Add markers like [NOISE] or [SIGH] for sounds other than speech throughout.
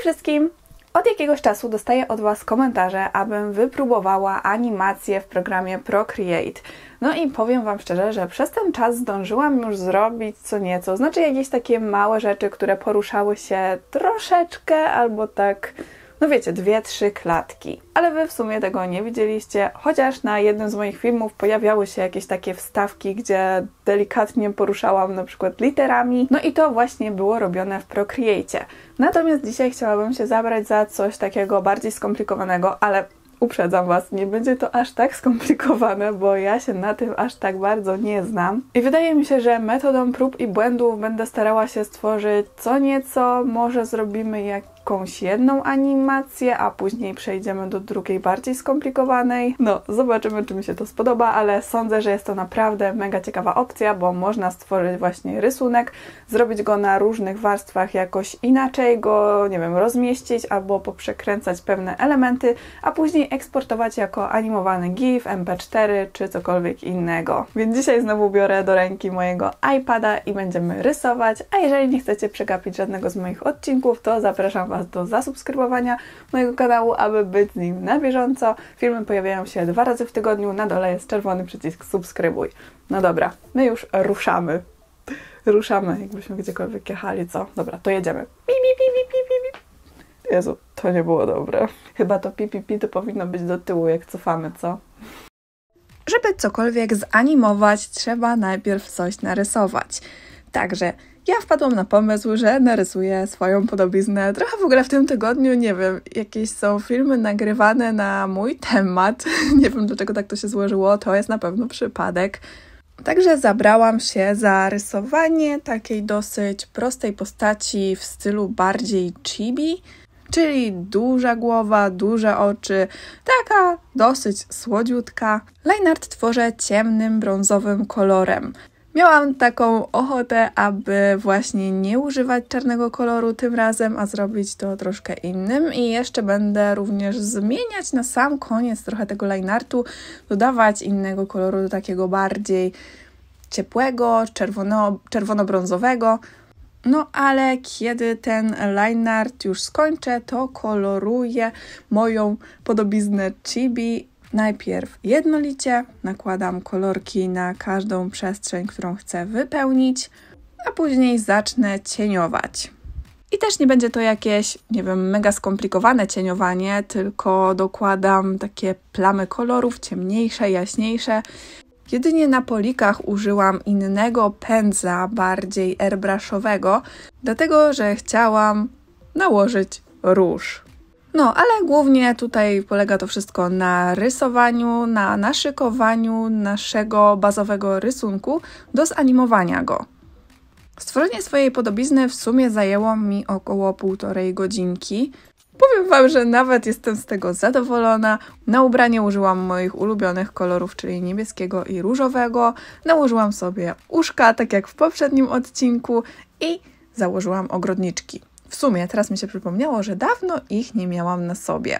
wszystkim! Od jakiegoś czasu dostaję od Was komentarze, abym wypróbowała animację w programie Procreate. No i powiem Wam szczerze, że przez ten czas zdążyłam już zrobić co nieco, znaczy jakieś takie małe rzeczy, które poruszały się troszeczkę albo tak no wiecie, dwie, trzy klatki. Ale wy w sumie tego nie widzieliście, chociaż na jednym z moich filmów pojawiały się jakieś takie wstawki, gdzie delikatnie poruszałam na przykład literami, no i to właśnie było robione w Procreate. Natomiast dzisiaj chciałabym się zabrać za coś takiego bardziej skomplikowanego, ale uprzedzam Was, nie będzie to aż tak skomplikowane, bo ja się na tym aż tak bardzo nie znam. I wydaje mi się, że metodą prób i błędów będę starała się stworzyć co nieco, może zrobimy jakieś jakąś jedną animację, a później przejdziemy do drugiej, bardziej skomplikowanej. No, zobaczymy, czy mi się to spodoba, ale sądzę, że jest to naprawdę mega ciekawa opcja, bo można stworzyć właśnie rysunek, zrobić go na różnych warstwach jakoś inaczej, go, nie wiem, rozmieścić albo poprzekręcać pewne elementy, a później eksportować jako animowany GIF, MP4 czy cokolwiek innego. Więc dzisiaj znowu biorę do ręki mojego iPada i będziemy rysować, a jeżeli nie chcecie przegapić żadnego z moich odcinków, to zapraszam Was Was do zasubskrybowania mojego kanału, aby być z nim na bieżąco. Filmy pojawiają się dwa razy w tygodniu, na dole jest czerwony przycisk subskrybuj. No dobra, my już ruszamy. Ruszamy, jakbyśmy gdziekolwiek jechali, co? Dobra, to jedziemy. Pi, pi, pi, pi, pi, pi. Jezu, to nie było dobre. Chyba to pi, pi, pi to powinno być do tyłu, jak cofamy, co? Żeby cokolwiek zanimować, trzeba najpierw coś narysować. Także ja wpadłam na pomysł, że narysuję swoją podobiznę. Trochę w ogóle w tym tygodniu, nie wiem, jakieś są filmy nagrywane na mój temat. [LAUGHS] nie wiem, dlaczego tak to się złożyło, to jest na pewno przypadek. Także zabrałam się za rysowanie takiej dosyć prostej postaci w stylu bardziej chibi, czyli duża głowa, duże oczy, taka dosyć słodziutka. Line art tworzę ciemnym brązowym kolorem. Miałam taką ochotę, aby właśnie nie używać czarnego koloru tym razem, a zrobić to troszkę innym i jeszcze będę również zmieniać na sam koniec trochę tego lineartu, dodawać innego koloru, do takiego bardziej ciepłego, czerwono, czerwono-brązowego. No ale kiedy ten lineart już skończę, to koloruję moją podobiznę chibi Najpierw jednolicie nakładam kolorki na każdą przestrzeń, którą chcę wypełnić, a później zacznę cieniować. I też nie będzie to jakieś, nie wiem, mega skomplikowane cieniowanie, tylko dokładam takie plamy kolorów, ciemniejsze, jaśniejsze. Jedynie na polikach użyłam innego pędza, bardziej airbrushowego, dlatego że chciałam nałożyć róż. No, ale głównie tutaj polega to wszystko na rysowaniu, na naszykowaniu naszego bazowego rysunku do zanimowania go. Stworzenie swojej podobizny w sumie zajęło mi około półtorej godzinki. Powiem Wam, że nawet jestem z tego zadowolona. Na ubranie użyłam moich ulubionych kolorów, czyli niebieskiego i różowego. Nałożyłam sobie uszka, tak jak w poprzednim odcinku i założyłam ogrodniczki. W sumie teraz mi się przypomniało, że dawno ich nie miałam na sobie,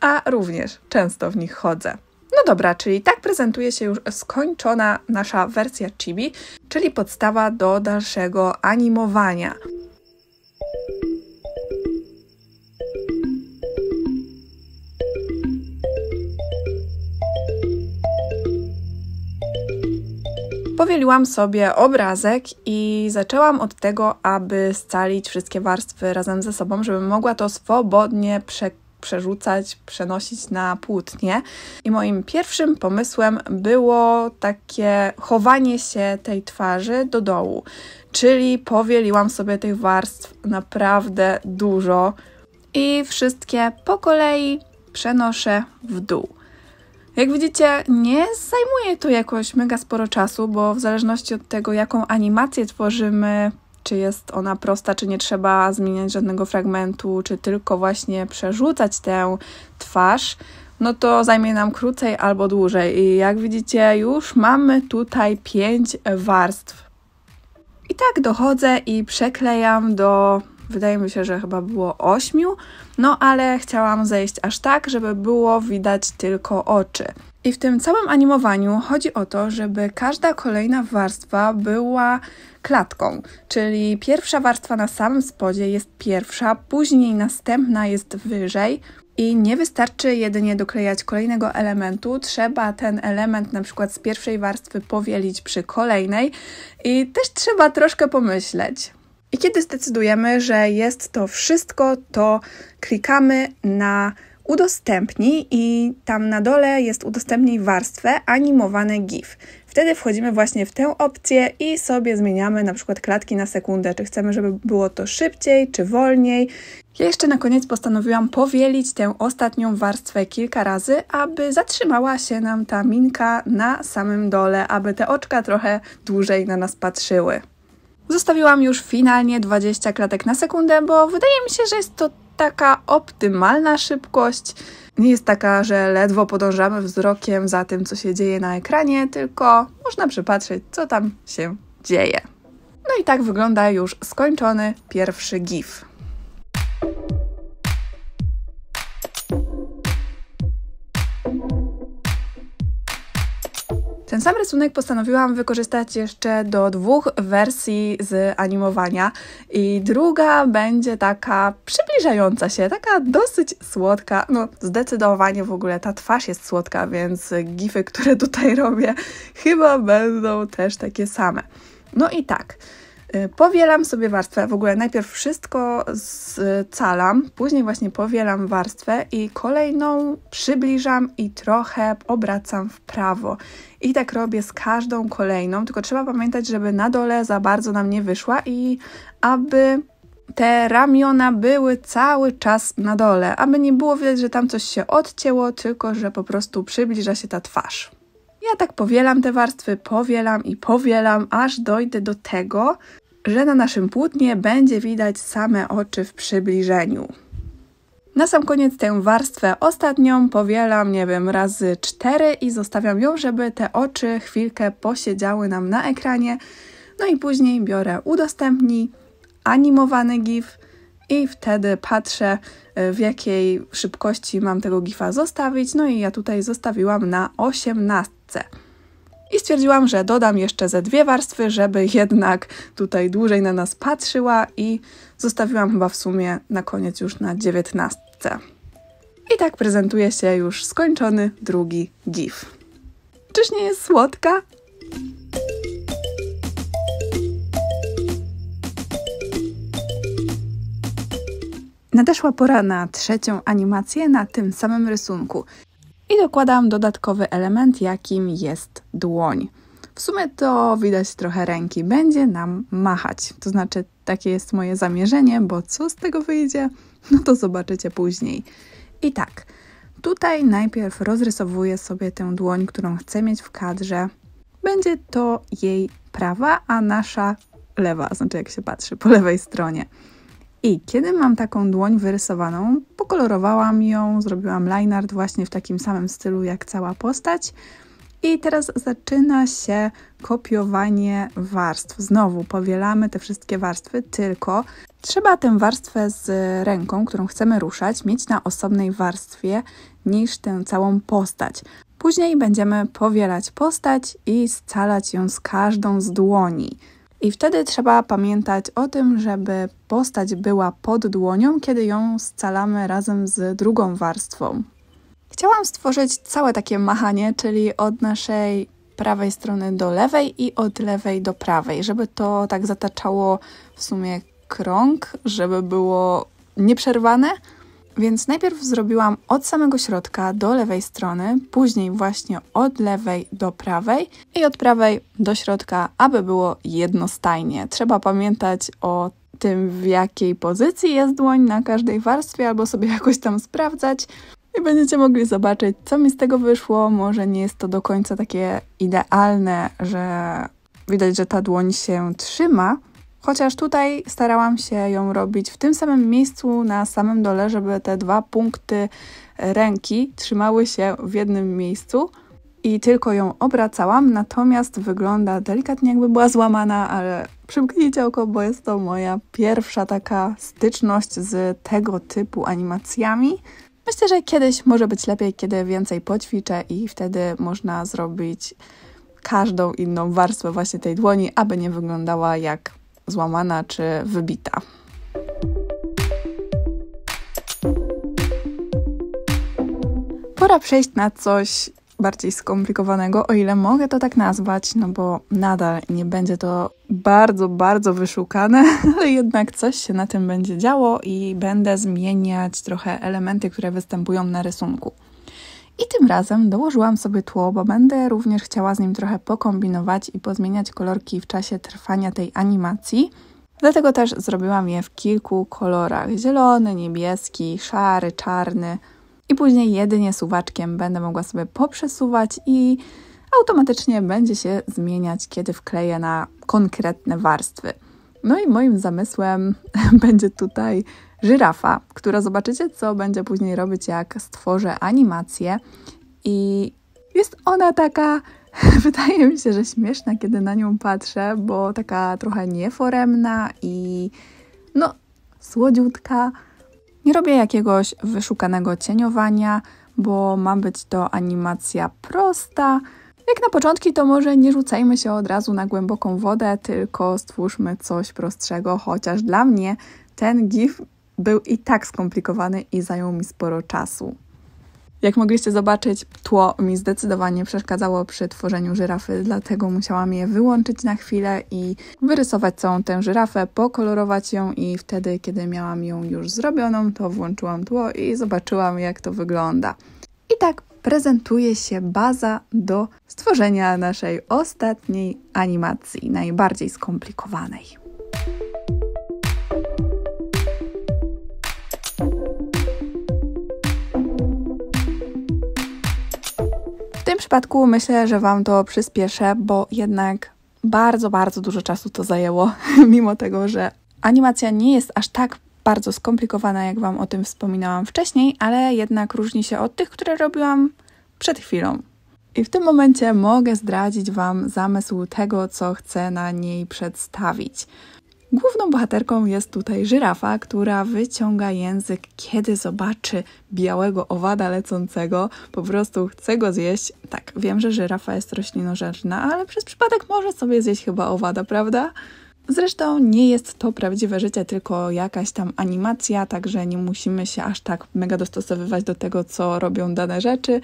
a również często w nich chodzę. No dobra, czyli tak prezentuje się już skończona nasza wersja chibi, czyli podstawa do dalszego animowania. Powieliłam sobie obrazek i zaczęłam od tego, aby scalić wszystkie warstwy razem ze sobą, żebym mogła to swobodnie przerzucać, przenosić na płótnie. I moim pierwszym pomysłem było takie chowanie się tej twarzy do dołu, czyli powieliłam sobie tych warstw naprawdę dużo i wszystkie po kolei przenoszę w dół. Jak widzicie, nie zajmuje to jakoś mega sporo czasu, bo w zależności od tego, jaką animację tworzymy, czy jest ona prosta, czy nie trzeba zmieniać żadnego fragmentu, czy tylko właśnie przerzucać tę twarz, no to zajmie nam krócej albo dłużej. I jak widzicie, już mamy tutaj 5 warstw. I tak dochodzę i przeklejam do wydaje mi się, że chyba było ośmiu, no ale chciałam zejść aż tak, żeby było widać tylko oczy. I w tym całym animowaniu chodzi o to, żeby każda kolejna warstwa była klatką, czyli pierwsza warstwa na samym spodzie jest pierwsza, później następna jest wyżej. I nie wystarczy jedynie doklejać kolejnego elementu, trzeba ten element na przykład z pierwszej warstwy powielić przy kolejnej i też trzeba troszkę pomyśleć. I kiedy zdecydujemy, że jest to wszystko, to klikamy na udostępnij i tam na dole jest udostępnij warstwę animowane GIF. Wtedy wchodzimy właśnie w tę opcję i sobie zmieniamy na przykład klatki na sekundę, czy chcemy, żeby było to szybciej, czy wolniej. Ja jeszcze na koniec postanowiłam powielić tę ostatnią warstwę kilka razy, aby zatrzymała się nam ta minka na samym dole, aby te oczka trochę dłużej na nas patrzyły. Zostawiłam już finalnie 20 klatek na sekundę, bo wydaje mi się, że jest to taka optymalna szybkość. Nie jest taka, że ledwo podążamy wzrokiem za tym, co się dzieje na ekranie, tylko można przypatrzeć, co tam się dzieje. No i tak wygląda już skończony pierwszy GIF. Ten sam rysunek postanowiłam wykorzystać jeszcze do dwóch wersji z animowania i druga będzie taka przybliżająca się, taka dosyć słodka, no zdecydowanie w ogóle ta twarz jest słodka, więc gify, które tutaj robię chyba będą też takie same. No i tak, Y, powielam sobie warstwę, w ogóle najpierw wszystko scalam, później właśnie powielam warstwę i kolejną przybliżam i trochę obracam w prawo. I tak robię z każdą kolejną, tylko trzeba pamiętać, żeby na dole za bardzo nam nie wyszła i aby te ramiona były cały czas na dole, aby nie było widać, że tam coś się odcięło, tylko że po prostu przybliża się ta twarz. Ja tak powielam te warstwy, powielam i powielam, aż dojdę do tego, że na naszym płótnie będzie widać same oczy w przybliżeniu. Na sam koniec tę warstwę ostatnią powielam, nie wiem, razy 4 i zostawiam ją, żeby te oczy chwilkę posiedziały nam na ekranie. No i później biorę udostępnij, animowany GIF i wtedy patrzę, w jakiej szybkości mam tego GIFa zostawić. No i ja tutaj zostawiłam na 18. I stwierdziłam, że dodam jeszcze ze dwie warstwy, żeby jednak tutaj dłużej na nas patrzyła i zostawiłam chyba w sumie na koniec już na dziewiętnastce. I tak prezentuje się już skończony drugi GIF. Czyż nie jest słodka? Nadeszła pora na trzecią animację na tym samym rysunku i dokładam dodatkowy element, jakim jest dłoń. W sumie to widać trochę ręki, będzie nam machać. To znaczy, takie jest moje zamierzenie, bo co z tego wyjdzie, [LAUGHS] no to zobaczycie później. I tak, tutaj najpierw rozrysowuję sobie tę dłoń, którą chcę mieć w kadrze. Będzie to jej prawa, a nasza lewa, znaczy jak się patrzy po lewej stronie. I kiedy mam taką dłoń wyrysowaną, pokolorowałam ją, zrobiłam line art właśnie w takim samym stylu jak cała postać. I teraz zaczyna się kopiowanie warstw. Znowu powielamy te wszystkie warstwy, tylko trzeba tę warstwę z ręką, którą chcemy ruszać, mieć na osobnej warstwie niż tę całą postać. Później będziemy powielać postać i scalać ją z każdą z dłoni. I wtedy trzeba pamiętać o tym, żeby postać była pod dłonią, kiedy ją scalamy razem z drugą warstwą. Chciałam stworzyć całe takie machanie, czyli od naszej prawej strony do lewej i od lewej do prawej, żeby to tak zataczało w sumie krąg, żeby było nieprzerwane. Więc najpierw zrobiłam od samego środka do lewej strony, później właśnie od lewej do prawej i od prawej do środka, aby było jednostajnie. Trzeba pamiętać o tym, w jakiej pozycji jest dłoń na każdej warstwie, albo sobie [LAUGHS] jakoś tam sprawdzać. I będziecie mogli zobaczyć, co mi z tego wyszło. Może nie jest to do końca takie idealne, że widać, że ta dłoń się trzyma, Chociaż tutaj starałam się ją robić w tym samym miejscu, na samym dole, żeby te dwa punkty e, ręki trzymały się w jednym miejscu i tylko ją obracałam, natomiast wygląda delikatnie jakby była złamana, ale przymknijcie oko, bo jest to moja pierwsza taka styczność z tego typu animacjami. Myślę, że kiedyś może być lepiej, kiedy więcej poćwiczę i wtedy można zrobić każdą inną warstwę właśnie tej dłoni, aby nie wyglądała jak złamana czy wybita. Pora przejść na coś bardziej skomplikowanego, o ile mogę to tak nazwać, no bo nadal nie będzie to bardzo, bardzo wyszukane, [LAUGHS] ale jednak coś się na tym będzie działo i będę zmieniać trochę elementy, które występują na rysunku. I tym razem dołożyłam sobie tło, bo będę również chciała z nim trochę pokombinować i pozmieniać kolorki w czasie trwania tej animacji. Dlatego też zrobiłam je w kilku kolorach: zielony, niebieski, szary, czarny. I później jedynie suwaczkiem będę mogła sobie poprzesuwać i automatycznie będzie się zmieniać, kiedy wkleję na konkretne warstwy. No i moim zamysłem [LAUGHS] będzie tutaj żyrafa, która zobaczycie, co będzie później robić, jak stworzę animację. I jest ona taka, [LAUGHS] wydaje mi się, że śmieszna, kiedy na nią patrzę, bo taka trochę nieforemna i no, słodziutka. Nie robię jakiegoś wyszukanego cieniowania, bo ma być to animacja prosta. Jak na początki, to może nie rzucajmy się od razu na głęboką wodę, tylko stwórzmy coś prostszego, chociaż dla mnie ten GIF był i tak skomplikowany i zajął mi sporo czasu. Jak mogliście zobaczyć, tło mi zdecydowanie przeszkadzało przy tworzeniu żyrafy, dlatego musiałam je wyłączyć na chwilę i wyrysować całą tę żyrafę, pokolorować ją i wtedy, kiedy miałam ją już zrobioną, to włączyłam tło i zobaczyłam, jak to wygląda. I tak prezentuje się baza do stworzenia naszej ostatniej animacji, najbardziej skomplikowanej. tym przypadku myślę, że Wam to przyspieszę, bo jednak bardzo, bardzo dużo czasu to zajęło, [LAUGHS] mimo tego, że animacja nie jest aż tak bardzo skomplikowana, jak Wam o tym wspominałam wcześniej, ale jednak różni się od tych, które robiłam przed chwilą. I w tym momencie mogę zdradzić Wam zamysł tego, co chcę na niej przedstawić. Główną bohaterką jest tutaj żyrafa, która wyciąga język, kiedy zobaczy białego owada lecącego. Po prostu chce go zjeść. Tak, wiem, że żyrafa jest roślinożerna, ale przez przypadek może sobie zjeść chyba owada, prawda? Zresztą nie jest to prawdziwe życie, tylko jakaś tam animacja, także nie musimy się aż tak mega dostosowywać do tego, co robią dane rzeczy.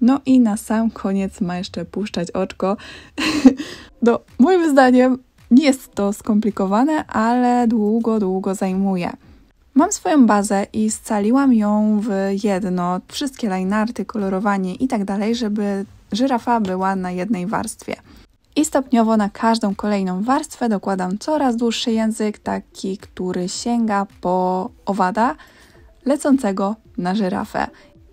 No i na sam koniec ma jeszcze puszczać oczko. [LAUGHS] No, moim zdaniem nie jest to skomplikowane, ale długo, długo zajmuje. Mam swoją bazę i scaliłam ją w jedno, wszystkie linearty, kolorowanie i tak dalej, żeby żyrafa była na jednej warstwie. I stopniowo na każdą kolejną warstwę dokładam coraz dłuższy język, taki, który sięga po owada lecącego na żyrafę.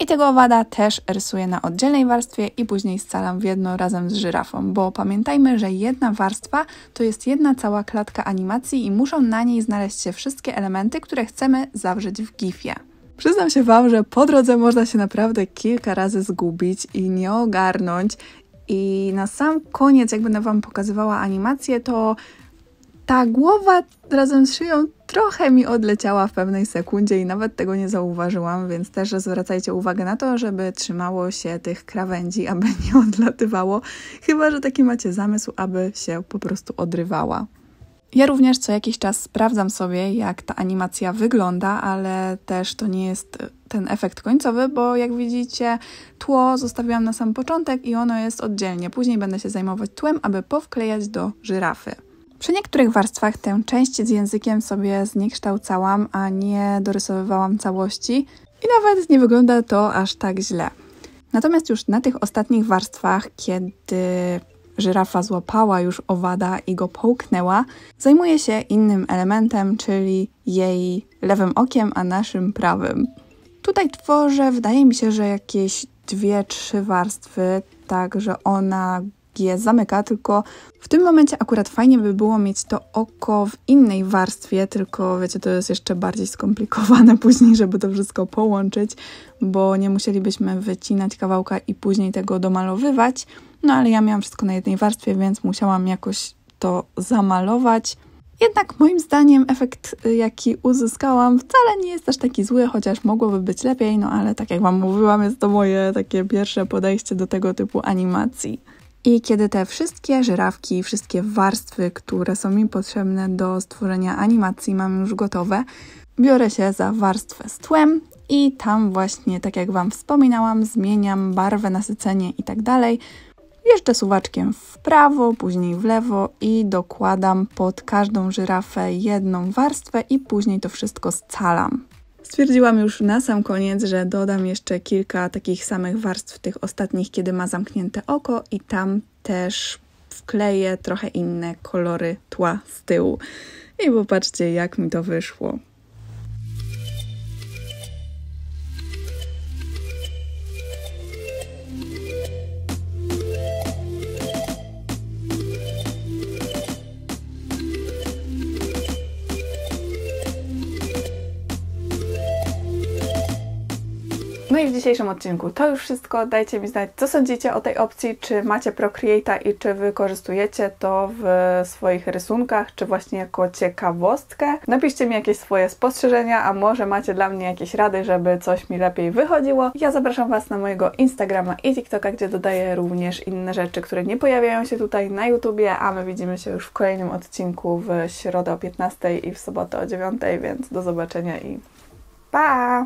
I tego owada też rysuję na oddzielnej warstwie i później scalam w jedno razem z żyrafą, bo pamiętajmy, że jedna warstwa to jest jedna cała klatka animacji i muszą na niej znaleźć się wszystkie elementy, które chcemy zawrzeć w gifie. Przyznam się Wam, że po drodze można się naprawdę kilka razy zgubić i nie ogarnąć. I na sam koniec, jak będę Wam pokazywała animację, to ta głowa razem z szyją trochę mi odleciała w pewnej sekundzie i nawet tego nie zauważyłam, więc też zwracajcie uwagę na to, żeby trzymało się tych krawędzi, [LAUGHS] aby nie odlatywało, chyba że taki macie zamysł, aby się po prostu odrywała. Ja również co jakiś czas sprawdzam sobie, jak ta animacja wygląda, ale też to nie jest e, ten efekt końcowy, bo jak widzicie, tło zostawiłam na sam początek i ono jest oddzielnie. Później będę się zajmować tłem, aby powklejać do żyrafy. Przy niektórych warstwach tę część z językiem sobie zniekształcałam, a nie dorysowywałam całości i nawet nie wygląda to aż tak źle. Natomiast już na tych ostatnich warstwach, kiedy żyrafa złapała już owada i go połknęła, zajmuje się innym elementem, czyli jej lewym okiem, a naszym prawym. Tutaj tworzę, wydaje mi się, że jakieś dwie, trzy warstwy, tak że ona je zamyka, tylko w tym momencie akurat fajnie by było mieć to oko w innej warstwie, tylko wiecie, to jest jeszcze bardziej skomplikowane [LAUGHS] później, żeby to wszystko połączyć, bo nie musielibyśmy wycinać kawałka i później tego domalowywać. No ale ja miałam wszystko na jednej warstwie, więc musiałam jakoś to zamalować. Jednak moim zdaniem efekt, y, jaki uzyskałam, wcale nie jest aż taki zły, chociaż mogłoby być lepiej, no ale tak jak Wam mówiłam, jest to moje takie pierwsze podejście do tego typu animacji. I kiedy te wszystkie żyrawki, wszystkie warstwy, które są mi potrzebne do stworzenia animacji, mam już gotowe, biorę się za warstwę z tłem i tam właśnie, tak jak Wam wspominałam, zmieniam barwę, nasycenie i tak dalej. Jeszcze suwaczkiem w prawo, później w lewo i dokładam pod każdą żyrafę jedną warstwę i później to wszystko scalam. Stwierdziłam już na sam koniec, że dodam jeszcze kilka takich samych warstw, tych ostatnich, kiedy ma zamknięte oko, i tam też wkleję trochę inne kolory tła z tyłu. I popatrzcie, jak mi to wyszło. No i w dzisiejszym odcinku to już wszystko. Dajcie mi znać, co sądzicie o tej opcji, czy macie Procreate'a i czy wykorzystujecie to w swoich rysunkach, czy właśnie jako ciekawostkę. Napiszcie mi jakieś swoje spostrzeżenia, a może macie dla mnie jakieś rady, żeby coś mi lepiej wychodziło. Ja zapraszam Was na mojego Instagrama i TikToka, gdzie dodaję również inne rzeczy, które nie pojawiają się tutaj na YouTubie, a my widzimy się już w kolejnym odcinku w środę o 15 i w sobotę o 9, więc do zobaczenia i pa!